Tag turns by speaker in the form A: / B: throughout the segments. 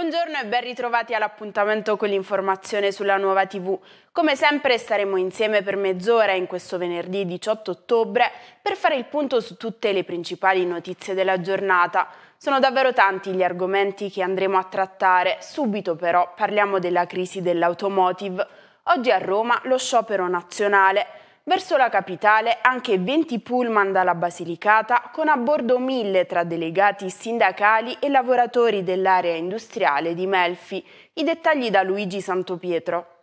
A: Buongiorno e ben ritrovati all'appuntamento con l'informazione sulla nuova TV. Come sempre staremo insieme per mezz'ora in questo venerdì 18 ottobre per fare il punto su tutte le principali notizie della giornata. Sono davvero tanti gli argomenti che andremo a trattare, subito però parliamo della crisi dell'automotive. Oggi a Roma lo sciopero nazionale Verso la capitale anche 20 pullman dalla Basilicata con a bordo mille tra delegati sindacali e lavoratori dell'area industriale di Melfi. I dettagli da Luigi Santopietro.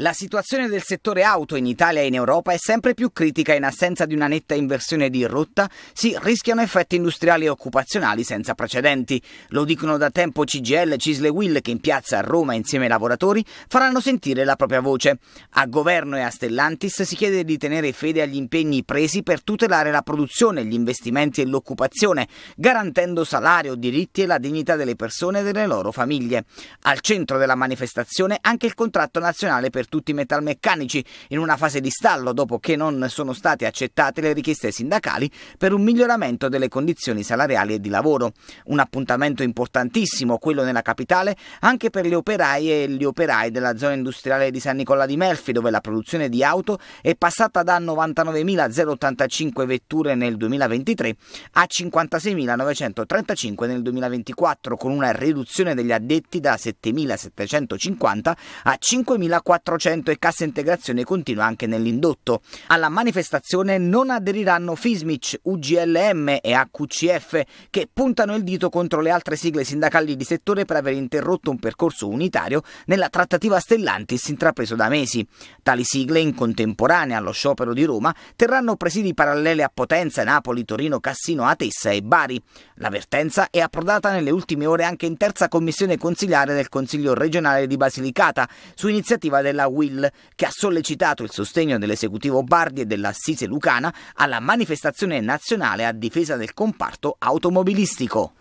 B: La situazione del settore auto in Italia e in Europa è sempre più critica in assenza di una netta inversione di rotta, si rischiano effetti industriali e occupazionali senza precedenti. Lo dicono da tempo CGL, e Cisle Will che in piazza a Roma insieme ai lavoratori faranno sentire la propria voce. A governo e a Stellantis si chiede di tenere fede agli impegni presi per tutelare la produzione, gli investimenti e l'occupazione, garantendo salario, diritti e la dignità delle persone e delle loro famiglie. Al centro della manifestazione anche il contratto nazionale per per tutti i metalmeccanici in una fase di stallo dopo che non sono state accettate le richieste sindacali per un miglioramento delle condizioni salariali e di lavoro. Un appuntamento importantissimo, quello nella capitale, anche per gli operai e gli operai della zona industriale di San Nicola di Melfi, dove la produzione di auto è passata da 99.085 vetture nel 2023 a 56.935 nel 2024, con una riduzione degli addetti da 7.750 a 5.400. 400 e Cassa Integrazione continua anche nell'indotto. Alla manifestazione non aderiranno Fismic, UGLM e AQCF che puntano il dito contro le altre sigle sindacali di settore per aver interrotto un percorso unitario nella trattativa Stellantis intrapreso da mesi. Tali sigle, in contemporanea allo sciopero di Roma, terranno presidi paralleli a Potenza, Napoli, Torino, Cassino, Atessa e Bari. L'avvertenza è approdata nelle ultime ore anche in terza commissione consigliare del Consiglio regionale di Basilicata, su iniziativa della Will, che ha sollecitato il sostegno dell'esecutivo Bardi e dell'Assise Lucana alla manifestazione nazionale a difesa del comparto automobilistico.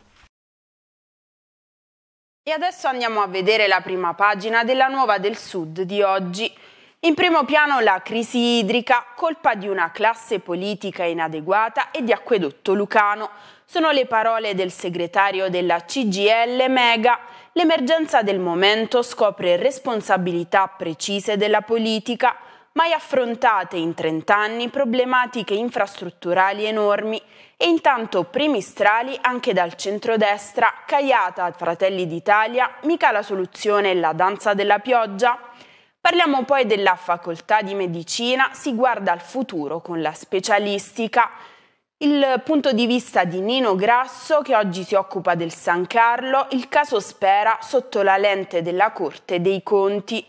A: E adesso andiamo a vedere la prima pagina della Nuova del Sud di oggi. In primo piano la crisi idrica, colpa di una classe politica inadeguata e di acquedotto lucano. Sono le parole del segretario della CGL Mega l'emergenza del momento scopre responsabilità precise della politica, mai affrontate in 30 anni problematiche infrastrutturali enormi e intanto primi strali anche dal centrodestra, caiata a Fratelli d'Italia, mica la soluzione è la danza della pioggia? Parliamo poi della facoltà di medicina, si guarda al futuro con la specialistica, il punto di vista di Nino Grasso, che oggi si occupa del San Carlo, il caso Spera sotto la lente della Corte dei Conti.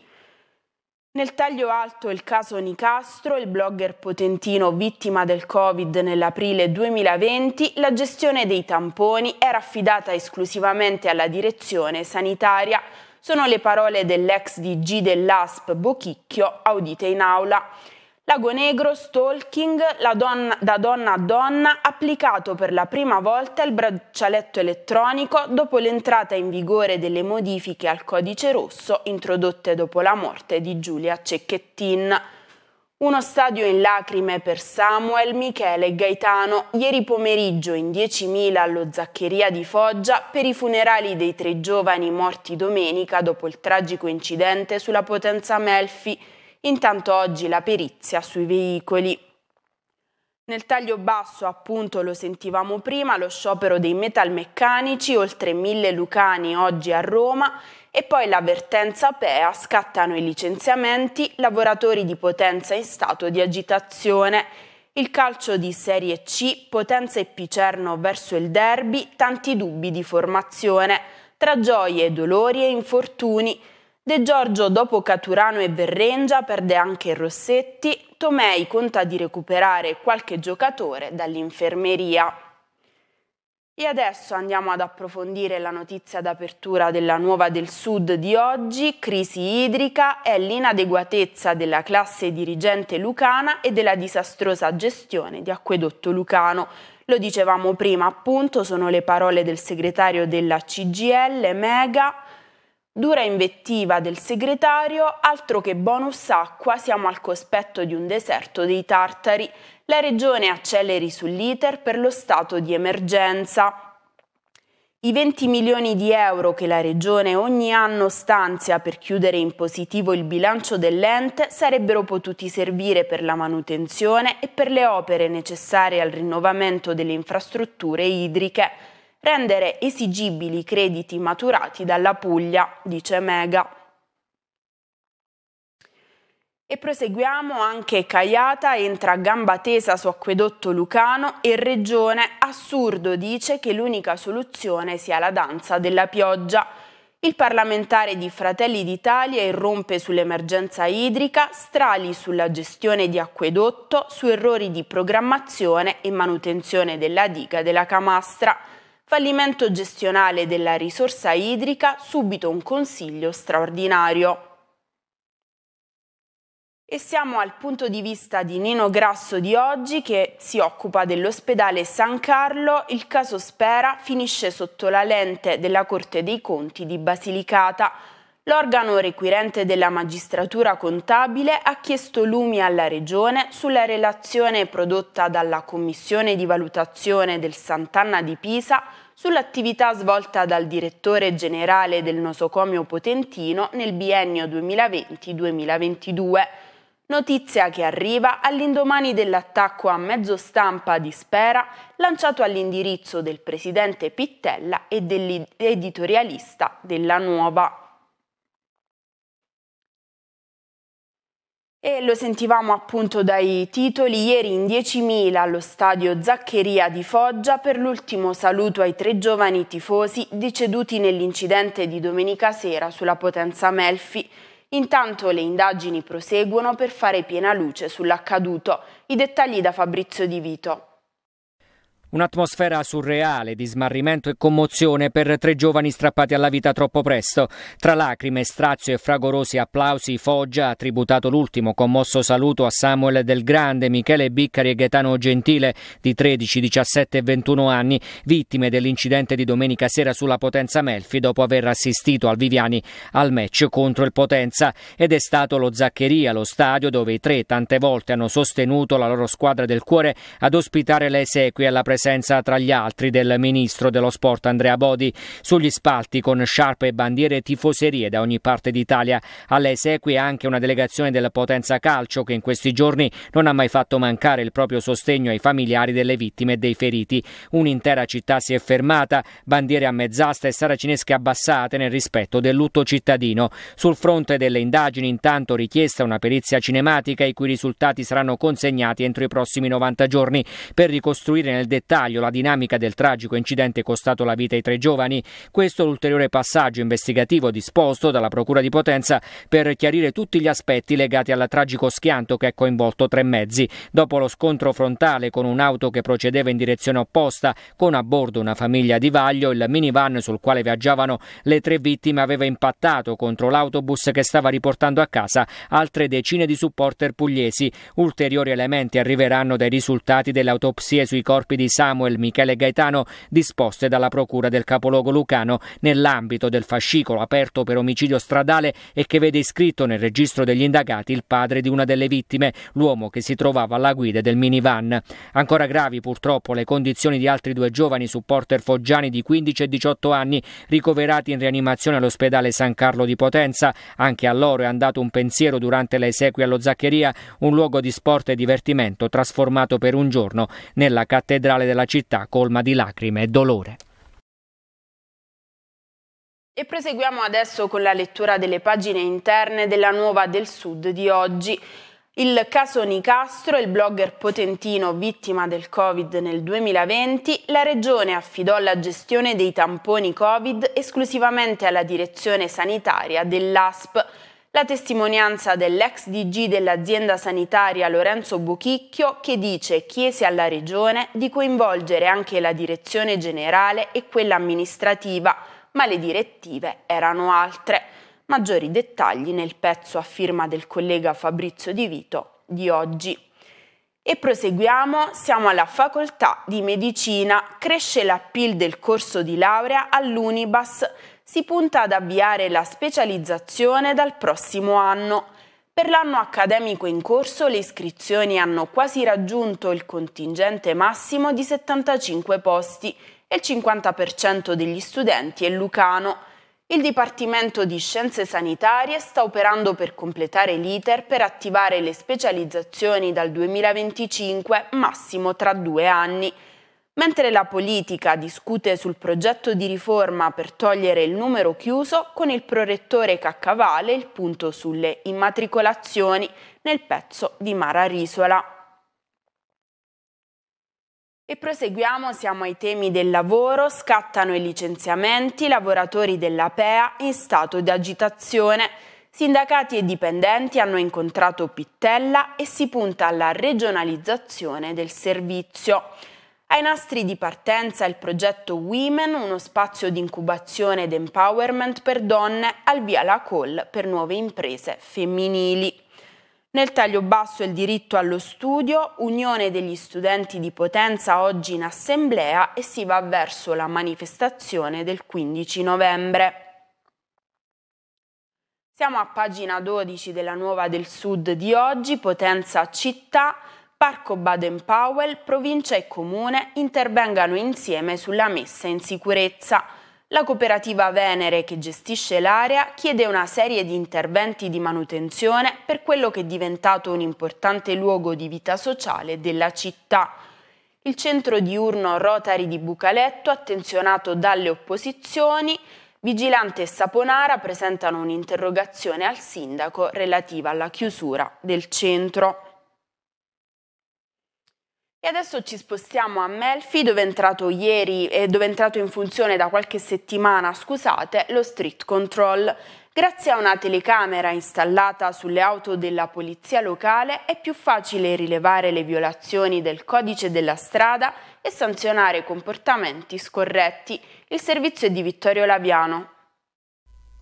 A: Nel taglio alto il caso Nicastro, il blogger potentino vittima del Covid nell'aprile 2020, la gestione dei tamponi era affidata esclusivamente alla direzione sanitaria. Sono le parole dell'ex DG dell'ASP Bochicchio, audite in aula. Lago Negro, stalking, donna, da donna a donna, applicato per la prima volta il braccialetto elettronico dopo l'entrata in vigore delle modifiche al codice rosso introdotte dopo la morte di Giulia Cecchettin. Uno stadio in lacrime per Samuel, Michele e Gaetano, ieri pomeriggio in 10.000 allo Zaccheria di Foggia per i funerali dei tre giovani morti domenica dopo il tragico incidente sulla Potenza Melfi, Intanto oggi la perizia sui veicoli. Nel taglio basso, appunto, lo sentivamo prima, lo sciopero dei metalmeccanici, oltre mille lucani oggi a Roma, e poi l'avvertenza PEA scattano i licenziamenti, lavoratori di potenza in stato di agitazione. Il calcio di Serie C, potenza e picerno verso il derby, tanti dubbi di formazione, tra gioie, dolori e infortuni. De Giorgio, dopo Caturano e Verrengia, perde anche Rossetti. Tomei conta di recuperare qualche giocatore dall'infermeria. E adesso andiamo ad approfondire la notizia d'apertura della Nuova del Sud di oggi. Crisi idrica è l'inadeguatezza della classe dirigente lucana e della disastrosa gestione di acquedotto lucano. Lo dicevamo prima, appunto, sono le parole del segretario della CGL, Mega. Dura invettiva del segretario, altro che bonus acqua, siamo al cospetto di un deserto dei tartari. La regione acceleri sull'iter per lo stato di emergenza. I 20 milioni di euro che la Regione ogni anno stanzia per chiudere in positivo il bilancio dell'ente sarebbero potuti servire per la manutenzione e per le opere necessarie al rinnovamento delle infrastrutture idriche rendere esigibili i crediti maturati dalla Puglia, dice Mega. E proseguiamo anche Caiata entra a gamba tesa su acquedotto lucano e Regione assurdo dice che l'unica soluzione sia la danza della pioggia. Il parlamentare di Fratelli d'Italia irrompe sull'emergenza idrica, strali sulla gestione di acquedotto, su errori di programmazione e manutenzione della diga della Camastra fallimento gestionale della risorsa idrica, subito un consiglio straordinario. E siamo al punto di vista di Nino Grasso di oggi che si occupa dell'ospedale San Carlo. Il caso Spera finisce sotto la lente della Corte dei Conti di Basilicata. L'organo requirente della magistratura contabile ha chiesto lumi alla Regione sulla relazione prodotta dalla Commissione di valutazione del Sant'Anna di Pisa sull'attività svolta dal direttore generale del nosocomio potentino nel biennio 2020-2022. Notizia che arriva all'indomani dell'attacco a mezzo stampa di Spera lanciato all'indirizzo del presidente Pittella e dell'editorialista della Nuova. e lo sentivamo appunto dai titoli ieri in 10.000 allo stadio Zaccheria di Foggia per l'ultimo saluto ai tre giovani tifosi deceduti nell'incidente di domenica sera sulla Potenza Melfi. Intanto le indagini proseguono per fare piena luce sull'accaduto. I dettagli da Fabrizio Di Vito.
C: Un'atmosfera surreale di smarrimento e commozione per tre giovani strappati alla vita troppo presto. Tra lacrime, strazio e fragorosi applausi, Foggia ha tributato l'ultimo commosso saluto a Samuel Del Grande, Michele Biccari e Gaetano Gentile di 13, 17 e 21 anni, vittime dell'incidente di domenica sera sulla Potenza Melfi dopo aver assistito al Viviani al match contro il Potenza. Ed è stato lo Zaccheria, lo stadio dove i tre tante volte hanno sostenuto la loro squadra del cuore ad ospitare le esequie alla presenza presenza tra gli altri del ministro dello sport Andrea Bodi sugli spalti con sciarpe e bandiere tifoserie da ogni parte d'Italia. Alle esequie anche una delegazione del Potenza Calcio che in questi giorni non ha mai fatto mancare il proprio sostegno ai familiari delle vittime e dei feriti. Un'intera città si è fermata, bandiere a mezz'asta e saracinesche abbassate nel rispetto del lutto cittadino. Sul fronte delle indagini intanto richiesta una perizia cinematica i cui risultati saranno consegnati entro i prossimi 90 giorni per ricostruire nel dettaglio dettaglio la dinamica del tragico incidente costato la vita ai tre giovani. Questo è l'ulteriore passaggio investigativo disposto dalla Procura di Potenza per chiarire tutti gli aspetti legati al tragico schianto che ha coinvolto tre mezzi. Dopo lo scontro frontale con un'auto che procedeva in direzione opposta, con a bordo una famiglia di Vaglio, il minivan sul quale viaggiavano le tre vittime aveva impattato contro l'autobus che stava riportando a casa altre decine di supporter pugliesi. Ulteriori elementi arriveranno dai risultati delle autopsie sui corpi di Samuel Michele Gaetano disposte dalla Procura del capoluogo lucano nell'ambito del fascicolo aperto per omicidio stradale e che vede iscritto nel registro degli indagati il padre di una delle vittime, l'uomo che si trovava alla guida del minivan. Ancora gravi purtroppo le condizioni di altri due giovani supporter foggiani di 15 e 18 anni ricoverati in rianimazione all'ospedale San Carlo di Potenza. Anche a loro è andato un pensiero durante le esequie allo Zaccheria, un luogo di sport e divertimento trasformato per un giorno nella cattedrale della città colma di lacrime e dolore.
A: E proseguiamo adesso con la lettura delle pagine interne della Nuova del Sud di oggi. Il caso Nicastro, il blogger potentino vittima del Covid nel 2020, la Regione affidò la gestione dei tamponi Covid esclusivamente alla direzione sanitaria dell'ASP la testimonianza dell'ex DG dell'azienda sanitaria Lorenzo Buchicchio che dice chiese alla Regione di coinvolgere anche la direzione generale e quella amministrativa, ma le direttive erano altre. Maggiori dettagli nel pezzo a firma del collega Fabrizio Di Vito di oggi. E proseguiamo, siamo alla facoltà di medicina, cresce l'appeal del corso di laurea all'Unibas si punta ad avviare la specializzazione dal prossimo anno. Per l'anno accademico in corso le iscrizioni hanno quasi raggiunto il contingente massimo di 75 posti e il 50% degli studenti è lucano. Il Dipartimento di Scienze Sanitarie sta operando per completare l'iter per attivare le specializzazioni dal 2025, massimo tra due anni mentre la politica discute sul progetto di riforma per togliere il numero chiuso, con il prorettore Caccavale il punto sulle immatricolazioni nel pezzo di Mara Risola. E proseguiamo, siamo ai temi del lavoro, scattano i licenziamenti, lavoratori della PEA in stato di agitazione. Sindacati e dipendenti hanno incontrato Pittella e si punta alla regionalizzazione del servizio. Ai nastri di partenza il progetto Women, uno spazio di incubazione ed empowerment per donne, al via la call per nuove imprese femminili. Nel taglio basso il diritto allo studio, unione degli studenti di Potenza oggi in assemblea e si va verso la manifestazione del 15 novembre. Siamo a pagina 12 della Nuova del Sud di oggi, Potenza Città. Parco Baden-Powell, provincia e comune intervengano insieme sulla messa in sicurezza. La cooperativa Venere che gestisce l'area chiede una serie di interventi di manutenzione per quello che è diventato un importante luogo di vita sociale della città. Il centro diurno Rotary di Bucaletto, attenzionato dalle opposizioni, Vigilante e Saponara presentano un'interrogazione al sindaco relativa alla chiusura del centro. E adesso ci spostiamo a Melfi dove è entrato ieri e dove è entrato in funzione da qualche settimana, scusate, lo street control. Grazie a una telecamera installata sulle auto della polizia locale è più facile rilevare le violazioni del codice della strada e sanzionare comportamenti scorretti. Il servizio è di Vittorio Laviano.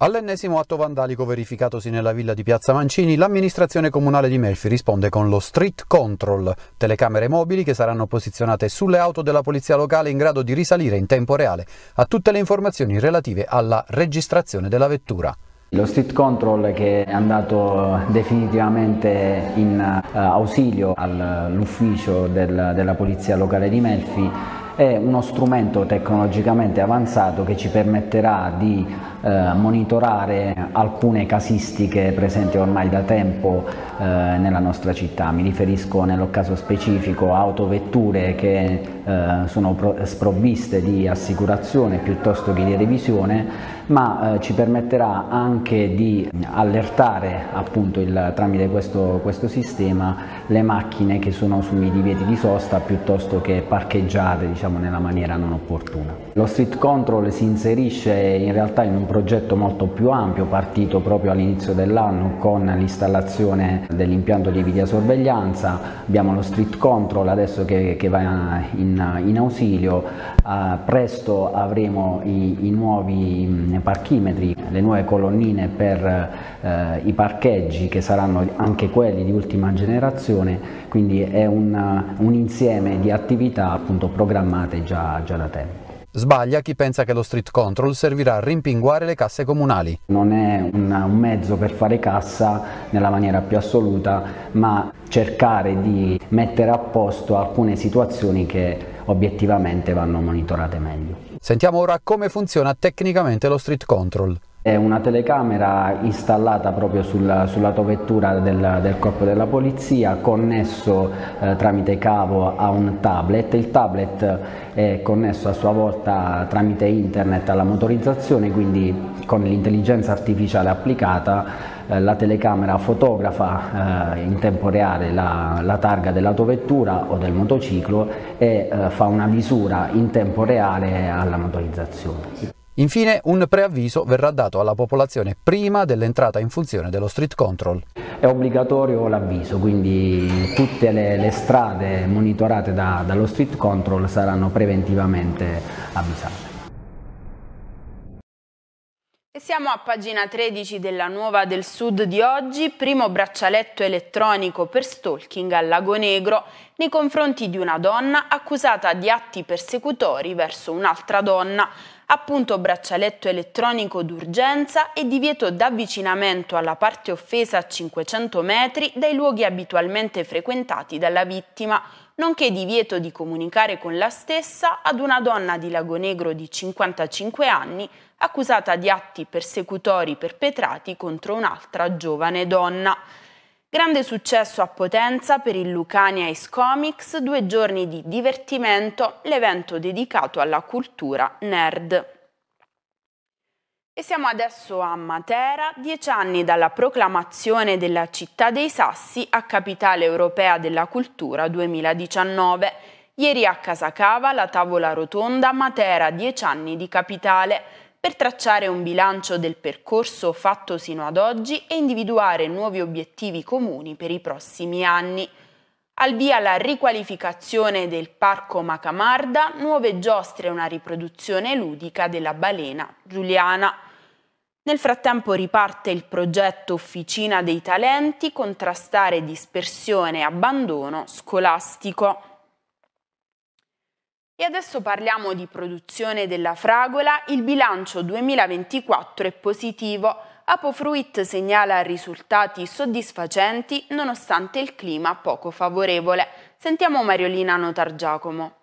D: All'ennesimo atto vandalico verificatosi nella villa di Piazza Mancini, l'amministrazione comunale di Melfi risponde con lo Street Control, telecamere mobili che saranno posizionate sulle auto della polizia locale in grado di risalire in tempo reale a tutte le informazioni relative alla registrazione della vettura. Lo street control che è andato eh, definitivamente in eh, ausilio all'ufficio della polizia locale di Melfi è uno strumento tecnologicamente avanzato che ci permetterà di eh, monitorare alcune casistiche presenti ormai da tempo eh, nella nostra città. Mi riferisco nello caso specifico a autovetture che eh, sono sprovviste di assicurazione piuttosto che di revisione ma eh, ci permetterà anche di allertare appunto il, tramite questo, questo, sistema le macchine che sono sui divieti di sosta piuttosto che parcheggiate diciamo nella maniera non opportuna. Lo street control si inserisce in realtà in un progetto molto più ampio partito proprio all'inizio dell'anno con l'installazione dell'impianto di videosorveglianza, abbiamo lo street control adesso che, che va in, in ausilio, Uh, presto avremo i, i, nuovi mm, parchimetri, le nuove colonnine per uh, i parcheggi che saranno anche quelli di ultima generazione, quindi è un, un insieme di attività appunto, programmate già, già da tempo. Sbaglia chi pensa che lo street control servirà a rimpinguare le casse comunali. Non è un, un mezzo per fare cassa nella maniera più assoluta, ma cercare di mettere a posto alcune situazioni che obiettivamente vanno monitorate meglio. Sentiamo ora come funziona tecnicamente lo street control. È una telecamera installata proprio sulla, sulla del, del, corpo della polizia, connesso eh, tramite cavo a un tablet. Il tablet è connesso a sua volta tramite internet alla motorizzazione, quindi con l'intelligenza artificiale applicata eh, la telecamera fotografa eh, in tempo reale la, la targa dell'autovettura o del motociclo e eh, fa una misura in tempo reale alla motorizzazione. Infine un preavviso verrà dato alla popolazione prima dell'entrata in funzione dello street control. È obbligatorio l'avviso, quindi tutte le, le strade monitorate da, dallo street control saranno preventivamente avvisate.
A: Siamo a pagina 13 della Nuova del Sud di oggi, primo braccialetto elettronico per stalking al Lago Negro nei confronti di una donna accusata di atti persecutori verso un'altra donna, appunto braccialetto elettronico d'urgenza e divieto d'avvicinamento alla parte offesa a 500 metri dai luoghi abitualmente frequentati dalla vittima, nonché divieto di comunicare con la stessa ad una donna di Lagonegro di 55 anni accusata di atti persecutori perpetrati contro un'altra giovane donna. Grande successo a Potenza per il Lucania Ice Comics, due giorni di divertimento, l'evento dedicato alla cultura nerd. E siamo adesso a Matera, dieci anni dalla proclamazione della città dei Sassi a capitale europea della cultura 2019. Ieri a Casacava la tavola rotonda Matera, dieci anni di capitale, per tracciare un bilancio del percorso fatto sino ad oggi e individuare nuovi obiettivi comuni per i prossimi anni. Al via la riqualificazione del Parco Macamarda, nuove giostre e una riproduzione ludica della balena Giuliana. Nel frattempo riparte il progetto Officina dei Talenti, contrastare dispersione e abbandono scolastico. E adesso parliamo di produzione della fragola. Il bilancio 2024 è positivo Apofruit segnala risultati soddisfacenti nonostante il clima poco favorevole. Sentiamo Mariolina Notar Giacomo.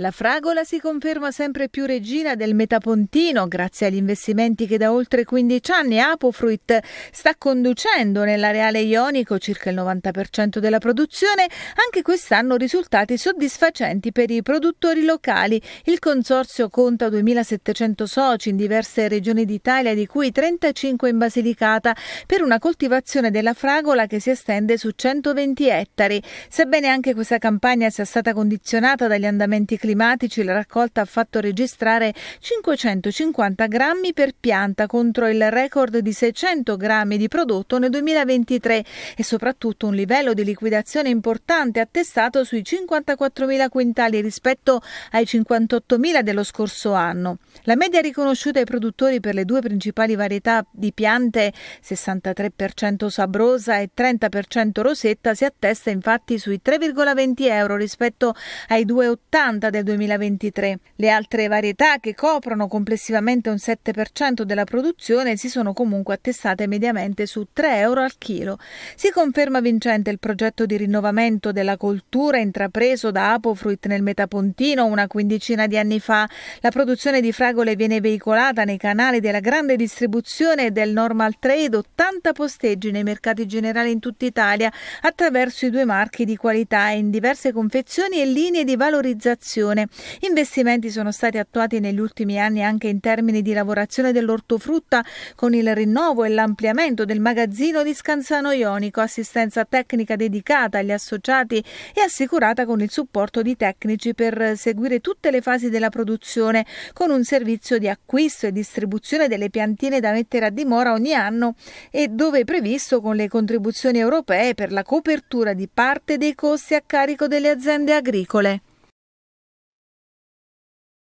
E: La fragola si conferma sempre più regina del metapontino grazie agli investimenti che da oltre 15 anni Apofruit sta conducendo nell'areale ionico, circa il 90% della produzione, anche quest'anno risultati soddisfacenti per i produttori locali. Il consorzio conta 2700 soci in diverse regioni d'Italia, di cui 35 in Basilicata, per una coltivazione della fragola che si estende su 120 ettari. Sebbene anche questa campagna sia stata condizionata dagli andamenti climatici la raccolta ha fatto registrare 550 grammi per pianta contro il record di 600 grammi di prodotto nel 2023 e soprattutto un livello di liquidazione importante attestato sui 54.000 quintali rispetto ai 58.000 dello scorso anno. La media riconosciuta ai produttori per le due principali varietà di piante, 63% sabrosa e 30% rosetta, si attesta infatti sui 3,20 euro rispetto ai 2,80 del del 2023. Le altre varietà, che coprono complessivamente un 7% della produzione, si sono comunque attestate mediamente su 3 euro al chilo. Si conferma vincente il progetto di rinnovamento della coltura intrapreso da Apofruit nel Metapontino una quindicina di anni fa. La produzione di fragole viene veicolata nei canali della grande distribuzione del normal trade, 80 posteggi nei mercati generali in tutta Italia attraverso i due marchi di qualità in diverse confezioni e linee di valorizzazione produzione. Investimenti sono stati attuati negli ultimi anni anche in termini di lavorazione dell'ortofrutta con il rinnovo e l'ampliamento del magazzino di Scanzano Ionico, assistenza tecnica dedicata agli associati e assicurata con il supporto di tecnici per seguire tutte le fasi della produzione con un servizio di acquisto e distribuzione delle piantine da mettere a dimora ogni anno e dove è previsto con le contribuzioni europee per la copertura di parte dei costi a carico delle aziende agricole.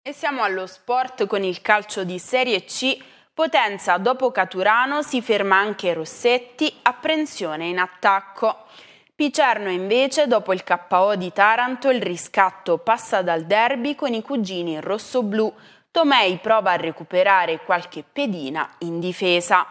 A: E siamo allo sport con il calcio di Serie C. Potenza dopo Caturano si ferma anche Rossetti, apprensione in attacco. Picerno invece, dopo il KO di Taranto, il riscatto passa dal derby con i cugini rosso-blu. Tomei prova a recuperare qualche pedina in difesa.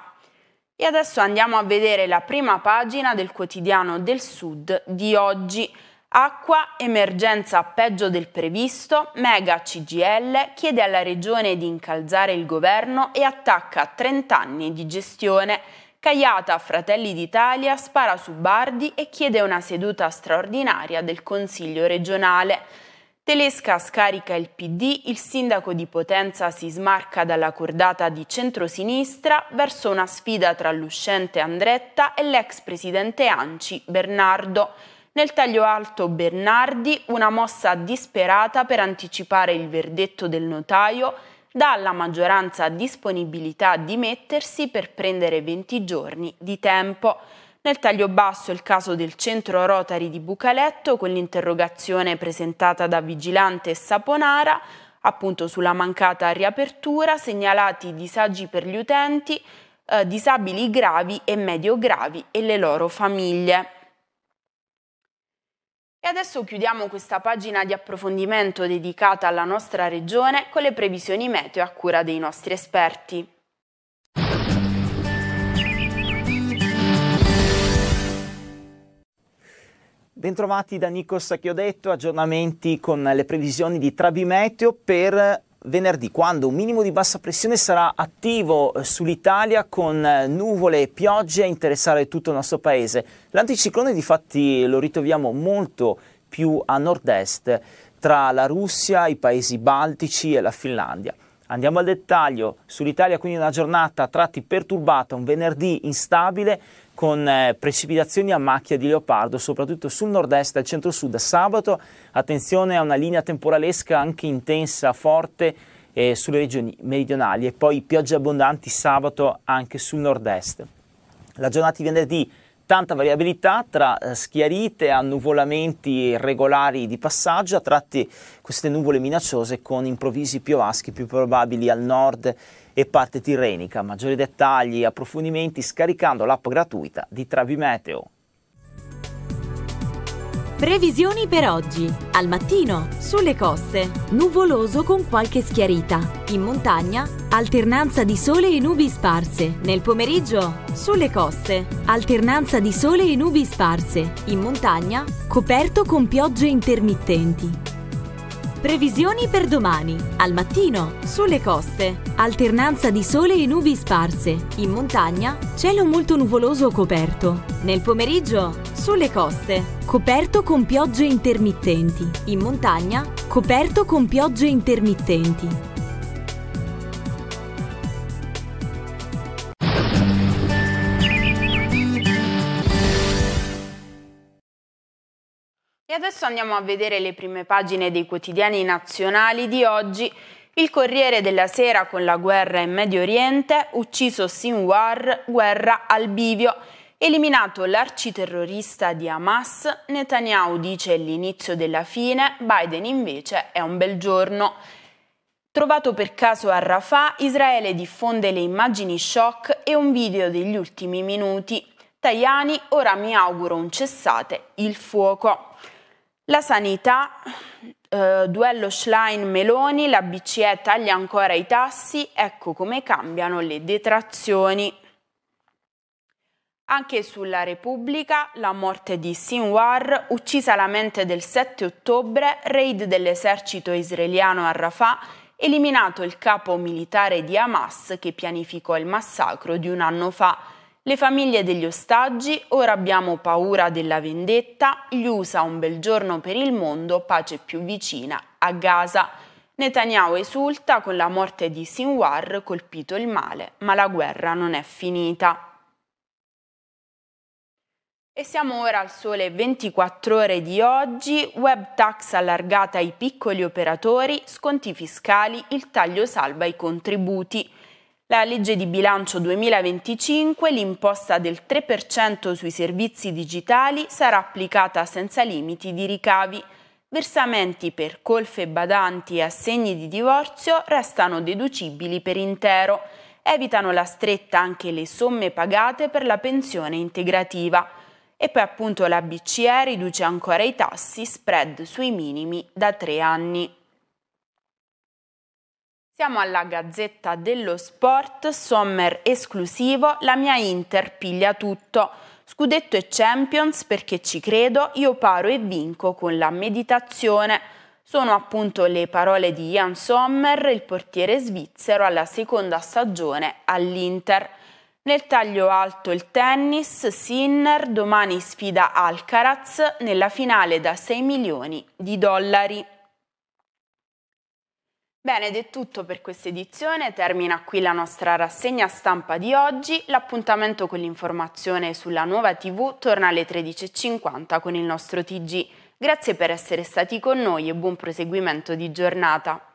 A: E adesso andiamo a vedere la prima pagina del quotidiano del Sud di oggi. Acqua, emergenza peggio del previsto, Mega CGL chiede alla Regione di incalzare il governo e attacca 30 anni di gestione. Caiata, Fratelli d'Italia, spara su Bardi e chiede una seduta straordinaria del Consiglio regionale. Telesca scarica il PD, il sindaco di Potenza si smarca dalla cordata di centrosinistra verso una sfida tra l'uscente Andretta e l'ex presidente Anci, Bernardo. Nel taglio alto Bernardi, una mossa disperata per anticipare il verdetto del notaio, dà alla maggioranza disponibilità di mettersi per prendere 20 giorni di tempo. Nel taglio basso il caso del centro Rotari di Bucaletto con l'interrogazione presentata da Vigilante Saponara, appunto sulla mancata riapertura, segnalati disagi per gli utenti, eh, disabili gravi e medio gravi e le loro famiglie. E adesso chiudiamo questa pagina di approfondimento dedicata alla nostra regione con le previsioni meteo a
F: cura dei nostri esperti. Bentrovati da Nikos Chiodetto, aggiornamenti con le previsioni di Trabimeteo per venerdì quando un minimo di bassa pressione sarà attivo eh, sull'Italia con eh, nuvole e piogge a interessare tutto il nostro paese. L'anticiclone difatti lo ritroviamo molto più a nord-est tra la Russia, i paesi baltici e la Finlandia. Andiamo al dettaglio sull'Italia, quindi una giornata a tratti perturbata, un venerdì instabile con eh, precipitazioni a macchia di leopardo, soprattutto sul nord-est e al centro-sud. Sabato attenzione a una linea temporalesca anche intensa, forte eh, sulle regioni meridionali e poi piogge abbondanti sabato anche sul nord-est. La giornata di venerdì tanta variabilità tra eh, schiarite a nuvolamenti regolari di passaggio, a tratti queste nuvole minacciose con improvvisi piovaschi più probabili al nord e parte tirrenica. Maggiori dettagli e approfondimenti scaricando l'app gratuita di Travimeteo.
E: Previsioni per oggi. Al mattino, sulle coste, nuvoloso con qualche schiarita. In montagna, alternanza di sole e nubi sparse. Nel pomeriggio, sulle coste, alternanza di sole e nubi sparse. In montagna, coperto con piogge intermittenti. Previsioni per domani. Al mattino, sulle coste. Alternanza di sole e nubi sparse. In montagna, cielo molto nuvoloso coperto. Nel pomeriggio, sulle coste. Coperto con piogge intermittenti. In montagna, coperto con piogge intermittenti.
A: E adesso andiamo a vedere le prime pagine dei quotidiani nazionali di oggi. Il Corriere della Sera con la guerra in Medio Oriente, ucciso Sinwar, guerra al bivio. Eliminato l'arciterrorista di Hamas, Netanyahu dice l'inizio della fine, Biden invece è un bel giorno. Trovato per caso a Rafah, Israele diffonde le immagini shock e un video degli ultimi minuti. Tajani, ora mi auguro un cessate il fuoco. La sanità, eh, duello Schlein-Meloni, la BCE taglia ancora i tassi, ecco come cambiano le detrazioni. Anche sulla Repubblica, la morte di Sinwar, uccisa la mente del 7 ottobre, raid dell'esercito israeliano a Rafah, eliminato il capo militare di Hamas che pianificò il massacro di un anno fa. Le famiglie degli ostaggi, ora abbiamo paura della vendetta, gli USA un bel giorno per il mondo, pace più vicina a Gaza. Netanyahu esulta con la morte di Sinwar, colpito il male, ma la guerra non è finita. E siamo ora al sole 24 ore di oggi, web tax allargata ai piccoli operatori, sconti fiscali, il taglio salva i contributi. La legge di bilancio 2025, l'imposta del 3% sui servizi digitali sarà applicata senza limiti di ricavi. Versamenti per colfe badanti e assegni di divorzio restano deducibili per intero. Evitano la stretta anche le somme pagate per la pensione integrativa. E poi appunto la BCE riduce ancora i tassi spread sui minimi da tre anni. Siamo alla Gazzetta dello Sport, sommer esclusivo, la mia Inter piglia tutto. Scudetto e Champions perché ci credo, io paro e vinco con la meditazione. Sono appunto le parole di Jan Sommer, il portiere svizzero alla seconda stagione all'Inter. Nel taglio alto il tennis, Sinner domani sfida Alcaraz nella finale da 6 milioni di dollari. Bene, ed è tutto per questa edizione, termina qui la nostra rassegna stampa di oggi, l'appuntamento con l'informazione sulla nuova TV torna alle 13.50 con il nostro TG. Grazie per essere stati con noi e buon proseguimento di giornata.